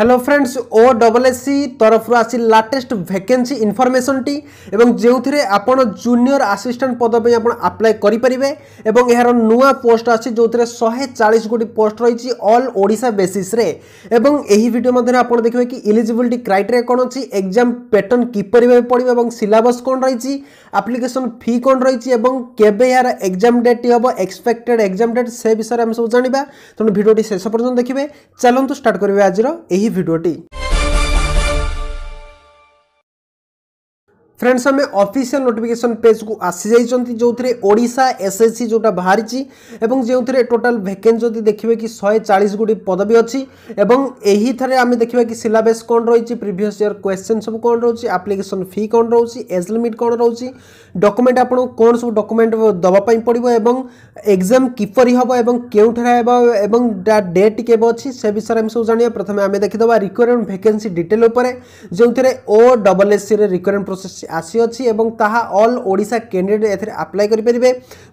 hello friends O double SC তরফর আসি latest vacancy ইনফরমেশনটি এবং যে আপনার জুনিয়র আসিষ্টাট পদপি আপনার আপ্লাই করে পে এবং এর নূয়া পোস্ট আছে যে শহে চাশ গোটি পোস্ট রয়েছে অল ওড়শা বেসিসে এবং এই ভিডিও মধ্যে আপনার দেখবে কি ইলিজিবিলিটি ক্রাইটেরিয়া কোণ অনেক এক্সাম প্যাটর্ন কিপর ভাবে পড়বে এবং সিলাবস কোণ রয়েছে আপ্লিকেসন ফি কোণ রয়েছে এবং কেবে এর এক্সাম ডেটটি হব এক্সপেক্টেড এক্সাম ডেট সে বিষয়ে আমি সব জাঁয়া তেমন ভিডিওটি শেষ পর্যন্ত দেখবে চালু স্টার্ট করবে আজর এই এই ভিডিওটি ফ্রেন্ডস আমি অফিসিয়াল নোটিফিকেসন পেজকু আসিযাই যে ওড়শা এসএসসি যেটা বাহারি এবং যে টোটাল ভ্যাকেন্সি যদি দেখবে কি শহে চাশ গোটি পদবী অছি এবং এইথারে আমি দেখবা কি সিলাবস কম রয়েছে প্রিভিয়স ইয়ার কোয়েশ্চেন সব কম রয়েছে আপ্লিকেসন ফি কম রয়েছে এজ লিমিট কম রয়েছে ডকুমেন্ট আপনার কোণ সব ডকুমেন্ট দেওয়া পড়ব এবং এক্সাম কিপরি হব এবং কেউঠারে হব এবং ডেট কেবে অছি সে বিষয়ে আমি সব জাঁয়া প্রথমে আমি দেখিদেবা রিকোয়ারমেন্ট ভ্যাকেন্সি ডিটেল উপরে যে O double SC requirement process আসিଅছি এবং তাহা অল ওড়িশা ক্যান্ডিডেট এতে আপ্লাই করে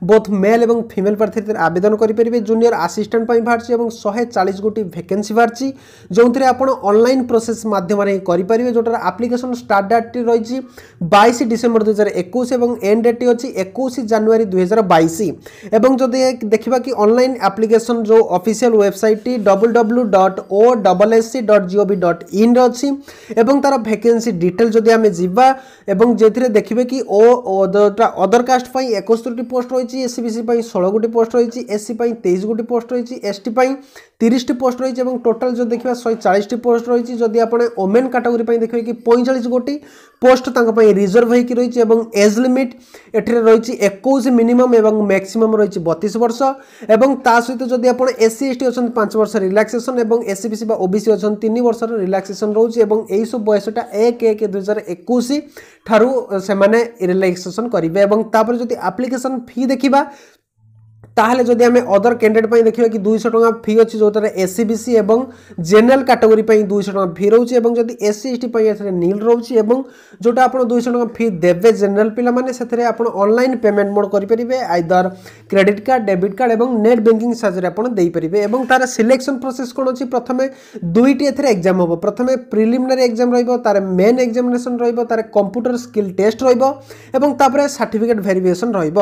বোথ মেল এবং ফিমেল প্রার্থী এতে আবেদন করে জুনিয়র আসিষ্টাট বাহারি এবং শহে চাশ গোটি ভ্যাকেন্সি বাহারি যে আপনার অনলাইন প্রোসেস মাধ্যমে করে যেটার আপ্লিকেসন স্টার্ট ডেটটি রয়েছে বাইশ ডিসেম্বর দুই হাজার একুশ এবং এন্ড ডেটটি অছি একুশ জানুয়ারি দুই হাজার বাইশ এবং যদি দেখা কি অনলাইন আপ্লিকেসন যে অফিসিয়াল ওয়েবসাইটটি double W dot O double S C dot gov dot ইন্রে অছি এবং তার ভ্যাকেন্সি ডিটেল যদি আমি যা এবং এবং যেতে দেখবে কি ও অদর কাস্ট পাই একস্তরটি পোস্ট রয়েছে এসসিবিসি পাই 16 গুটি পোস্ট রয়েছে এসসি পাই 23 গুটি পোস্ট রয়েছে এসটি পাই 30 টি পোস্ট রয়েছে এবং টোটাল যদি দেখিবা 140 টি পোস্ট রয়েছে যদি আপনে ওমেন ক্যাটাগরি পাই দেখবে কি 45 গুটি পোস্ট তাঙ্ক পাই রিজার্ভ হই কি রয়েছে এবং এজ লিমিট এটিরে রয়েছে 21 মিনিমাম এবং ম্যাক্সিমাম রয়েছে 32 বর্ষ এবং তা সহিত যদি আপনে এসসি এসটি অনেক 5 বর্ষ রিল্যাক্সেশন এবং এসসিবিসি বা ওবিসি অনেক 3 বর্ষর রিল্যাক্সেশন রয়েছে এবং এই সব বয়সটা 1 1 2021 ठारू से रिलैक्सेसन करेंगे तापर जो आप्लिकेसन फी देखा তাহলে যদি আমি অଦর ক্যাଣ୍ଡିଡେଟ୍ ପାଇଁ ଦେଖିବା କି ଦୁଇଶହ ଟଙ୍କା ଫି ଅଛି ଯେଉଁଥିରେ ଏସ୍ ସି ବି ସି ଏବଂ ଜେନେରାଲ କାଟେଗୋରୀ ପାଇଁ ଦୁଇଶହ ଟଙ୍କା ଫି ରହୁଛି ଏବଂ ଯଦି ଏସ୍ ସି ଏସ୍ ଟି ପାଇଁ ଏଥିରେ ନିଲ୍ ରହୁଛି ଏବଂ ଯେଉଁଟା ଆପଣ ଦୁଇଶହ ଟଙ୍କା ଫି ଦେବେ ଜେନେରାଲ ପିଲାମାନେ ସେଥିରେ ଆପଣ ଅନଲାଇନ୍ ପେମେଣ୍ଟ ମୋଡ଼ କରିପାରିବେ either credit card debit card ଏବଂ ନେଟ୍ ବ୍ୟାଙ୍କିଂ ସାହାଯ୍ୟରେ ଆପଣ ଦେଇପାରିବେ ଏବଂ ତା'ର ସିଲେକ୍ସନ୍ ପ୍ରୋସେସ୍ କ'ଣ ଅଛି ପ୍ରଥମେ ଦୁଇଟି ଏଥିରେ ଏକ୍ଜାମ୍ ହେବ ପ୍ରଥମେ ପ୍ରିଲିମିନାରୀ ଏକ୍ଜାମ୍ ରହିବ ତା'ର ମେନ୍ ଏକ୍ଜାମିନେସନ୍ ରହିବ ତା'ର କମ୍ପ୍ୟୁଟର ସ୍କିଲ୍ ଟେଷ୍ଟ ରହିବ ଏବଂ ତାପରେ ସାର୍ଟିଫିକେଟ୍ ଭେରିଫିକେସନ୍ ରହିବ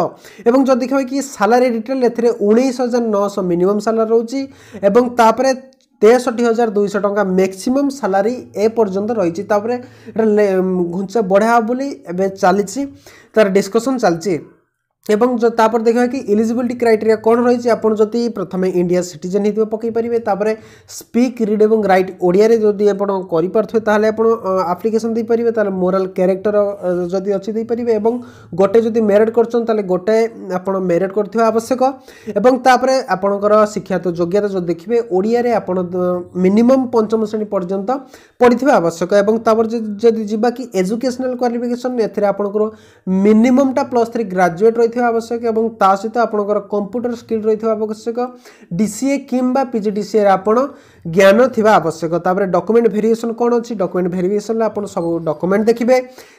ଏବଂ ଯଦି କହିବେ କି ସାଲାରୀ ଡିଟେଲ୍ এতে 19900 মিনিমাম স্যালারি রহিছি এবং তাপরে 63200 টাকা ম্যাক্সিমাম স্যালারি এ পর্যন্ত রহিছি তাপরে গুঞ্চে বড়া বলি এবে চালিছি তার ডিসকাশন চালিছি এবং যা তা পর দেখা কি एलिজিবিলিটি ক্রাইটেরিয়া কোন রইছে आपण জ্যোতি প্রথমে ইন্ডিয়া সিটিজেন হ দিব পকি পারিবে তারপরে স্পিক রিড এবং রাইট ওড়িয়া রে যদি आपण করি পারতে তাহলে आपण অ্যাপ্লিকেশন দি পারিবে তাহলে মোরাল ক্যারেক্টার যদি আছে দি পারিবে এবং গটে যদি ম্যারেড করছন তাহলে গটে आपण ম্যারেড করতি আবশ্যক এবং তারপরে आपणক শিক্ষা তো যোগ্য যে দেখবে ওড়িয়া রে आपण মিনিমাম পঞ্চম শ্রেণী পর্যন্ত পড়ি থি আবশ্যক এবং তারপরে যদি জিবা কি এডুকেশনাল কোয়ালিফিকেশন এতিরা आपणক মিনিমামটা প্লাস 3 গ্রাজুয়েট ରହିଥିବା ଆବଶ୍ୟକ ଏବଂ ତା ସହିତ ଆପଣଙ୍କର କମ୍ପ୍ୟୁଟର ସ୍କିଲ୍ ରହିଥିବା ଆବଶ୍ୟକ ଡି ସି ଏ କିମ୍ବା ପିଜିଡିସିଏରେ ଆପଣ ଜ୍ଞାନ ଥିବା ଆବଶ୍ୟକ ତାପରେ ଡକୁମେଣ୍ଟ ଭେରିଏସନ୍ କ'ଣ ଅଛି ଡକୁମେଣ୍ଟ ଭେରିଏସନ୍ରେ ଆପଣ ସବୁ ଡକୁମେଣ୍ଟ ଦେଖିବେ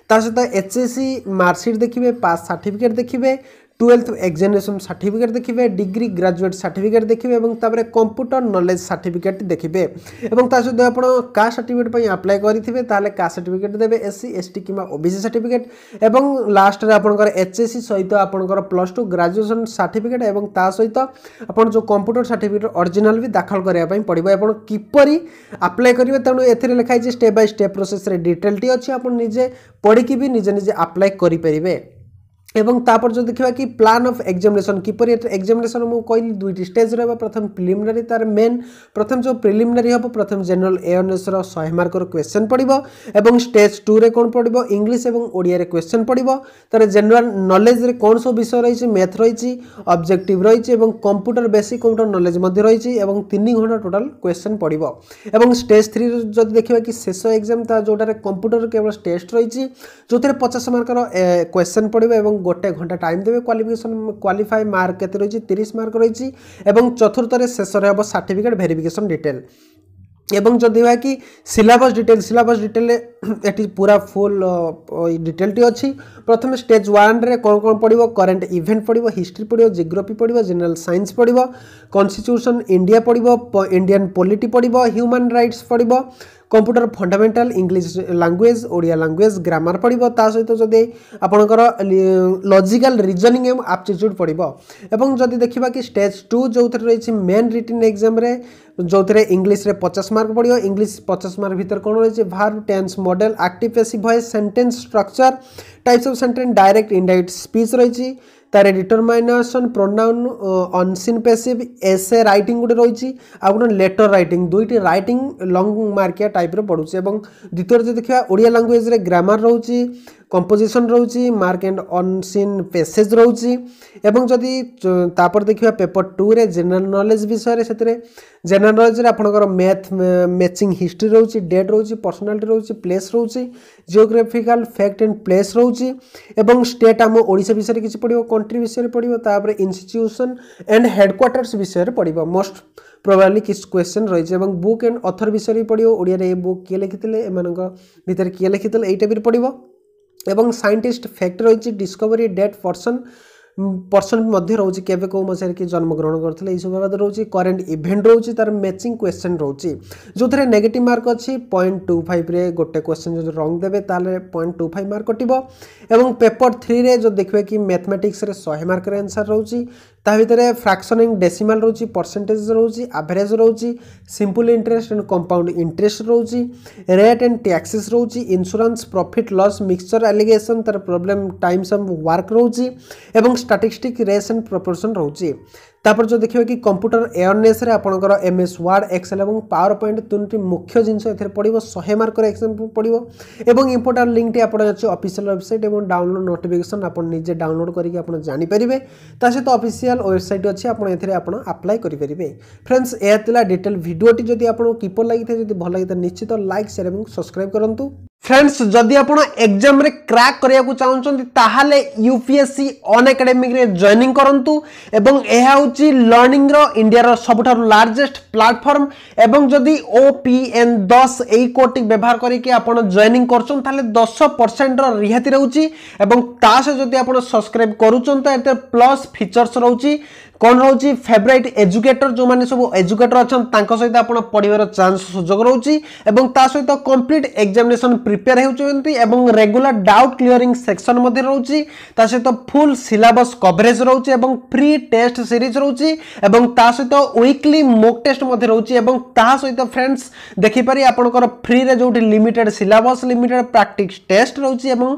ତା ସହିତ ଏଚ୍ ଏସ୍ ସି ମାର୍କସିଟ୍ ଦେଖିବେ ପାସ୍ ସାର୍ଟିଫିକେଟ୍ ଦେଖିବେ টুয়েলথ এক্সামিনেসন সার্টিফিকেট দেখবে ডিগ্রি গ্রাজুয়েট সার্টিফিকেট দেখবে এবং তাপরে কম্পুটর নলেজ সার্টিফিকেট দেখবে এবং তা সহ আপনার কা সার্টিফিকেট আপ্লাই করে তাহলে কা সার্টিফিকেট দেবে এসসি এসটি কিংবা ওবিসি সার্টিফিকেট এবং লাস্টরে আপনার এচএসসি সহিত আপনার প্লস টু গ্রাজুয়েসন সার্টিফিকেট এবং তা সহিত আপনার যে কম্পুটর সার্টিফিকেট অরিজিনাল বি দাখল করা পড়ব আপনার কিপরি আপ্লাই করবে তেমন এতে লেখা হয়েছে স্টেপ বাই স্টেপ প্রোসেসরে ডিটেলটি অ আপনার নিজে পড়ি বি নিজে নিজে আপ্লাই করে ଏବଂ ତାପରେ ଯଦି ଦେଖିବା କି ପ୍ଲାନ୍ ଅଫ୍ ଏକ୍ଜାମିନେସନ୍ କିପରି ଏକ୍ଜାମିନେସନ୍ ମୁଁ କହିଲି ଦୁଇଟି ଷ୍ଟେଜ୍ ରହିବ ପ୍ରଥମେ ପ୍ରିଲିମିନାରୀ ତା'ର ମେନ୍ ପ୍ରଥମେ ଯେଉଁ ପ୍ରିଲିମିନାରୀ ହେବ ପ୍ରଥମେ ଜେନେରାଲ୍ ଏୱାରନେସ୍ର ଶହେ ମାର୍କର କ୍ୱେଶ୍ଚନ୍ ପଡ଼ିବ ଏବଂ ଷ୍ଟେଜ୍ ଟୁରେ କ'ଣ ପଡ଼ିବ ଇଂଲିଶ ଏବଂ ଓଡ଼ିଆରେ କ୍ୱେଶ୍ଚନ୍ ପଡ଼ିବ ତା'ର ଜେନେରାଲ୍ ନଲେଜରେ କ'ଣ ସବୁ ବିଷୟ ରହିଛି ମ୍ୟାଥ୍ ରହିଛି ଅବଜେକ୍ଟିଭ୍ ରହିଛି ଏବଂ କମ୍ପ୍ୟୁଟର ବେସିକ୍ କମ୍ପ୍ୟୁଟର ନଲେଜ ମଧ୍ୟ ରହିଛି ଏବଂ ତିନି ଘଣ୍ଟା ଟୋଟାଲ୍ କ୍ୱେଶ୍ଚନ୍ ପଡ଼ିବ ଏବଂ ଷ୍ଟେଜ୍ ଥ୍ରୀରୁ ଯଦି ଦେଖିବା କି ଶେଷ ଏକ୍ଜାମ୍ ତା ଯେଉଁଟାରେ କମ୍ପ୍ୟୁଟର କେବଳ ଟେଷ୍ଟ ରହିଛି ଯେଉଁଥିରେ ପଚାଶ ମାର୍କର କ୍ୱେଶ୍ଚନ୍ ପଡ଼ିବ ଏବଂ গোটে ঘণ্টা টাইম দেবে କ୍ୱାଲିଫିକେସନ କ୍ୱାଲିଫାଇ ମାର୍କ କେତେ ରହିଛି ତିରିଶ ମାର୍କ ରହିଛି ଏବଂ ଚତୁର୍ଥରେ ଶେଷରେ ହେବ ସାର୍ଟିଫିକେଟ୍ ଭେରିଫିକେସନ୍ ଡିଟେଲ୍ এবং যদি হয় কি সিলাবস ডিটেল সিলাবস ডিটেলে এটি পুরা ফুল ডিটেলটি অছি প্রথমে স্টেজ ওয়ানরে কোণ কোণ পড়ব করেন্ট ইভেন্ট পড়ব হিস্ট্রি পড়ব জিওগ্রাফি পড়ব জেনারেল সাইন্স পড়ব কনস্টিট্যুশন ইন্ডিয়া পড়ব ইন্ডিয়ান পলিটি পড়ব হ্যুমান রাইটস পড়ব computer fundamental English language Odia language grammar ପଡ଼ିବ ତା ସହିତ ଯଦି ଆପଣଙ୍କର ଲଜିକାଲ୍ ରିଜନିଂ ଏବଂ ଆପ୍ଟିଚ୍ୟୁଡ଼୍ ପଡ଼ିବ ଏବଂ ଯଦି ଦେଖିବା କି ଷ୍ଟେଜ୍ ଟୁ ଯେଉଁଥିରେ ରହିଛି ମେନ୍ ରିଟିନ୍ ଏକ୍ଜାମ୍ରେ ଯେଉଁଥିରେ ଇଂଲିଶରେ ପଚାଶ ମାର୍କ ପଡ଼ିବ ଇଂଲିଶ ପଚାଶ ମାର୍କ ଭିତରେ କ'ଣ ରହିଛି verb tense modal active passive voice sentence structure types of sentence direct indirect speech ରହିଛି তার determination pronoun unseen passage essay writing গোটে রয়েছে আপনার লেটর রাইটিং দুইটি রাইটিং লং মার্কিয়া টাইপ্র পড়ুছে এবং দ্বিতীয় যদি দেখা ওড়িয়া ল্যাঙ্গুয়েজরে গ্রামার রয়েছে কম্পোজিশন রয়েছে মার্ক এন্ড অনসিন পেসেজ রয়েছে এবং যদি তাপরে দেখা পেপর টুরে জেনারেল নলেজ বিষয়ে সেতরে জেনারেল নলেজরে আপনার ম্যাথ ম্যাচিং হিস্ট্রি রয়েছে ডেট রয়েছে পর্সনালিটি রয়েছে প্লেস রয়েছে জিওগ্রাফিকাল ফ্যাক্ট এন্ড প্লেস রয়েছে এবং স্টেট আম ওড়শা বিষয়ে কিছু পড়ব কন্ট্রি বিষয়ে পড়ব তাপরে ইনস্টিট্যুশন এন্ড হেডকোয়ার্টার্স বিষয়ে পড়ব মোস্ট প্রবাবলি কিছু কোয়েশ্চেন রয়েছে এবং বুক এন্ড অথর বিষয়ে পড়ব ওড়িয়ার এই বুক কিয়ে লিখি এমন ভিতরে কিয়ে লিখি এইটা বি পড়ব ଏବଂ ସାଇଣ୍ଟିଷ୍ଟ ଫ୍ୟାକ୍ଟ ରହିଛି ଡିସ୍କଭରି ଡେଟ୍ ପର୍ସନ୍ ପର୍ସନ୍ ମଧ୍ୟ ରହୁଛି କେବେ କେଉଁ ମସିହାରେ କିଏ ଜନ୍ମଗ୍ରହଣ କରିଥିଲେ ଏହିସବୁ ବାବଦ ରହୁଛି କରେଣ୍ଟ ଇଭେଣ୍ଟ ରହୁଛି ତା'ର ମ୍ୟାଚିଂ କ୍ୱେଶ୍ଚନ୍ ରହୁଛି ଯେଉଁଥିରେ ନେଗେଟିଭ୍ ମାର୍କ ଅଛି ପଏଣ୍ଟ ଟୁ ଫାଇଭ୍ରେ ଗୋଟେ କ୍ୱେଶ୍ଚନ୍ ଯଦି ରଙ୍ଗ ଦେବେ ତାହେଲେ ପଏଣ୍ଟ ଟୁ ଫାଇଭ୍ ମାର୍କ କଟିବ ଏବଂ ପେପର୍ ଥ୍ରୀରେ ଯଦି ଦେଖିବେ କି ମ୍ୟାଥମେଟିକ୍ସରେ ଶହେ ମାର୍କରେ ଆନ୍ସର୍ ରହୁଛି ତା ଭିତରେ ଫ୍ରାକ୍ସନିଂ ଡେସିମାଲ୍ ରହୁଛି ପରସେଣ୍ଟେଜ୍ ରହୁଛି ଆଭରେଜ୍ ରହୁଛି simple interest and compound interest ରହୁଛି ରେଟ୍ ଆଣ୍ଡ ଟ୍ୟାକ୍ସେସ୍ ରହୁଛି insurance profit loss mixture alligation ତା'ର ପ୍ରୋବ୍ଲେମ୍ ଟାଇମ୍ସ ଅଫ୍ ୱାର୍କ ରହୁଛି ଏବଂ ଷ୍ଟାଟିଷ୍ଟିକ୍ ରେସ୍ ଆଣ୍ଡ ପ୍ରପୋର୍ସନ୍ ରହୁଛି তাপরে যদি দেখবে কি কম্পুটর এওয়ারনেসে আপনার এমএস ওয়ার্ড এক্সেল এবং পাওয়ার পয়েন্ট তিনোটি মুখ্য জিনিস এর পড়ব শহে মার্কর এক্সাম পড়ব এবং ইম্পর্টাট লিঙ্কটি আপনার আছে অফিসিয়াল ওয়েবসাইট এবং ডাউনলোড নোটিফিকেসন আপনার নিজে ডাউনলোড করি আপনার জাঁপারে তা সহ অফিসিয়াল ওয়েবসাইট অছে আপনার এতে আপনার আপ্লাই করে ফ্রেন্ডস এ ডিটেল ভিডিওটি যদি আপনার কিপর লাগি যদি ভাল লাগি নিশ্চিত লাইক সেয়ার এবং সবসক্রাইব করতু ফ্রেন্ডস যদি আপনার এক্সামে ক্রাক করা চাহুন তাহলে ইউপিএসসি অন একাডেমিক্রে জয়নিং করতু এবং এ হচ্ছে লর্নিংর ইন্ডিয়ার সবুঠার লার্জেস্ট প্লাটফর্ম এবং যদি ওপিএন দশ এই কোডটি ব্যবহার করিকি আপনার জয়নিং করছেন তাহলে দশ পরসেন্টর রিহাতি রয়েছে এবং তা সহ যদি আপনার সবসক্রাইব করছেন তো এতে প্লস ফিচর্স রয়েছে কোণ রয়েছে ফেভরাইট এজুকেটর যে সব এজুকেটর অনেক সহ আপনার পড়ার চান্স সুযোগ রয়েছে এবং তা সহ কমপ্লিট এক্সামিনেসন প্রিপেয়ার হচ্ছেন এবং রেগুলার ডাউট ক্লিয়রিং সেকশন মধ্যে রয়েছে তা সহ ফুল সিলাবস কভরেজ রয়েছে এবং ফ্রি টেস্ট সিরিজ রয়েছে এবং তা সহ উইকলি মোক টেস্ট মধ্যে রয়েছে এবং তা সহ ফ্রেন্ডস দেখিপারি আপনার ফ্রিরে যেটি limited syllabus limited practice test রয়েছে এবং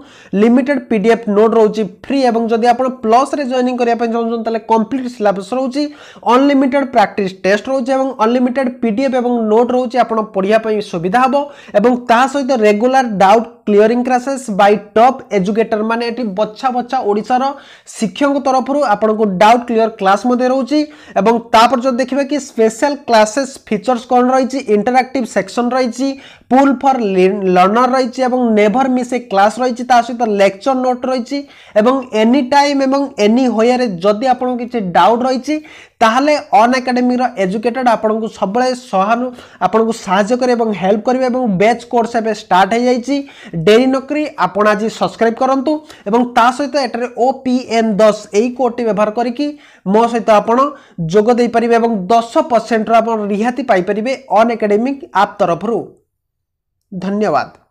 লিমিটেড পিডিএফ নোট রয়েছে ফ্রি এবং যদি আপনার প্লসরে জয়নিং করা চাহুন তাহলে কমপ্লিট সিলাবস ক্লাসেস রয়েছে অনলিমিটেড প্রাকটিস টেস্ট রয়েছে এবং অনলিমিটেড পিডিএফ এবং নোট রয়েছে আপনার পড়া সুবিধা হব এবং তা সহ regular doubt clearing classes by top educator মানে এটি বচ্ছা বচ্ছা ওড়িশার শিক্ষক তরফর আপনার ডাউট ক্লিয়র ক্লাস মধ্যে রয়েছে এবং তাপর যদি দেখবে কি স্পেশাল ক্লাসেস ফিচর্স কোণ রয়েছে ইন্টারাক্টিভ সেকশন রয়েছে পুল ফর লর্নর রয়েছে এবং নেভর মিস এ ক্লাস রয়েছে তা সহ লেকচর নোট রয়েছে এবং এনি টাইম এবং এনি হোয়ারে যদি আপনার কিছু ডাউট রয়েছে ତାହେଲେ ଅନ୍ ଏକାଡେମିର ଏଜୁକେଟେଡ଼ ଆପଣଙ୍କୁ ସବୁବେଳେ ସହାନୁ ଆପଣଙ୍କୁ ସାହାଯ୍ୟ କରିବେ ଏବଂ ହେଲ୍ପ କରିବେ ଏବଂ ବ୍ୟାଚ୍ କୋର୍ସ ଏବେ ଷ୍ଟାର୍ଟ ହୋଇଯାଇଛି ଡେରି ନକରି ଆପଣ ଆଜି ସବସ୍କ୍ରାଇବ୍ କରନ୍ତୁ ଏବଂ ତା ସହିତ ଏଠାରେ ଓ ପି ଏନ୍ ଦଶ ଏଇ କୋଡ଼୍ଟି ବ୍ୟବହାର କରିକି ମୋ ସହିତ ଆପଣ ଯୋଗ ଦେଇପାରିବେ ଏବଂ ଦଶ ପରସେଣ୍ଟର ଆପଣ ରିହାତି ପାଇପାରିବେ ଅନ୍ ଏକାଡେମିକ୍ ଆପ୍ ତରଫରୁ ଧନ୍ୟବାଦ